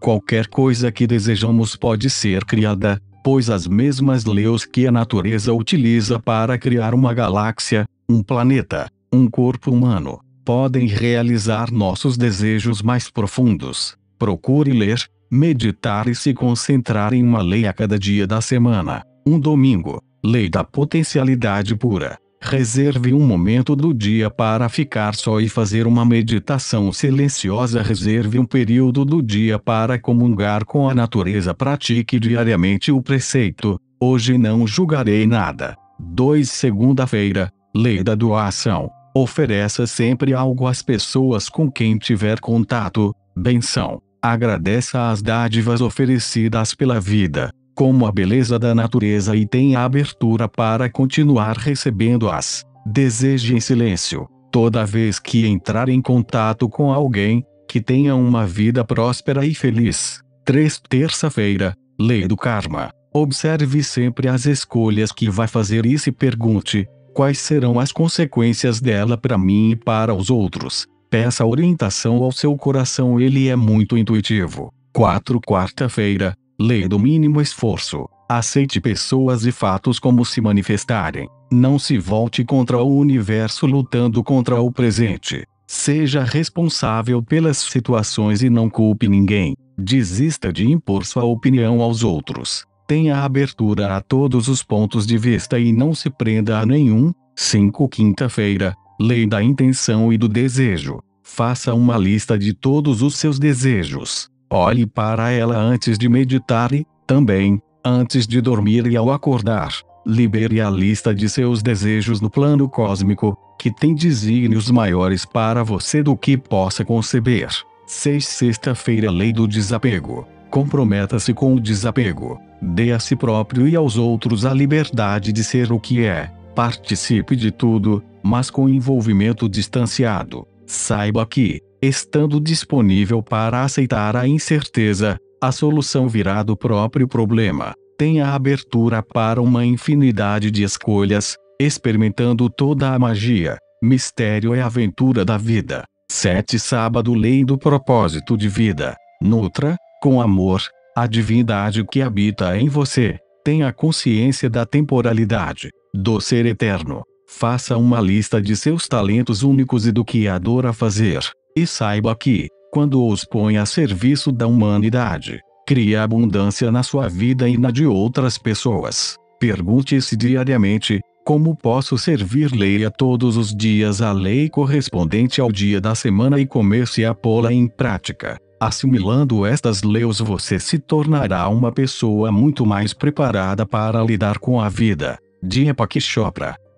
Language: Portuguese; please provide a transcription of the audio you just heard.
Qualquer coisa que desejamos pode ser criada, pois as mesmas leis que a natureza utiliza para criar uma galáxia, um planeta, um corpo humano, podem realizar nossos desejos mais profundos. Procure ler, meditar e se concentrar em uma lei a cada dia da semana, um domingo, lei da potencialidade pura. Reserve um momento do dia para ficar só e fazer uma meditação silenciosa. Reserve um período do dia para comungar com a natureza. Pratique diariamente o preceito: Hoje não julgarei nada. 2. Segunda-feira, Lei da Doação. Ofereça sempre algo às pessoas com quem tiver contato, benção. Agradeça as dádivas oferecidas pela vida como a beleza da natureza e tem abertura para continuar recebendo-as. Deseje em silêncio, toda vez que entrar em contato com alguém, que tenha uma vida próspera e feliz. 3. Terça-feira, Lei do Karma. Observe sempre as escolhas que vai fazer e se pergunte: quais serão as consequências dela para mim e para os outros? Peça orientação ao seu coração, ele é muito intuitivo. 4. Quarta-feira, Lei do mínimo esforço. Aceite pessoas e fatos como se manifestarem. Não se volte contra o universo lutando contra o presente. Seja responsável pelas situações e não culpe ninguém. Desista de impor sua opinião aos outros. Tenha abertura a todos os pontos de vista e não se prenda a nenhum. 5. Quinta-feira, Lei da Intenção e do Desejo. Faça uma lista de todos os seus desejos. Olhe para ela antes de meditar e, também, antes de dormir e ao acordar. Libere a lista de seus desejos no plano cósmico, que tem desígnios maiores para você do que possa conceber. 6. Sexta-feira Lei do Desapego. Comprometa-se com o desapego. Dê a si próprio e aos outros a liberdade de ser o que é. Participe de tudo, mas com envolvimento distanciado. Saiba que, estando disponível para aceitar a incerteza, a solução virá do próprio problema. Tenha abertura para uma infinidade de escolhas, experimentando toda a magia, mistério e aventura da vida. 7 Sábado Lei do Propósito de Vida. Nutra, com amor, a divindade que habita em você. Tenha consciência da temporalidade, do ser eterno. Faça uma lista de seus talentos únicos e do que adora fazer. E saiba que, quando os põe a serviço da humanidade, cria abundância na sua vida e na de outras pessoas. Pergunte-se diariamente: como posso servir? Leia todos os dias a lei correspondente ao dia da semana e comece a pô-la em prática. Assimilando estas leis, você se tornará uma pessoa muito mais preparada para lidar com a vida. Dia Pak Chopra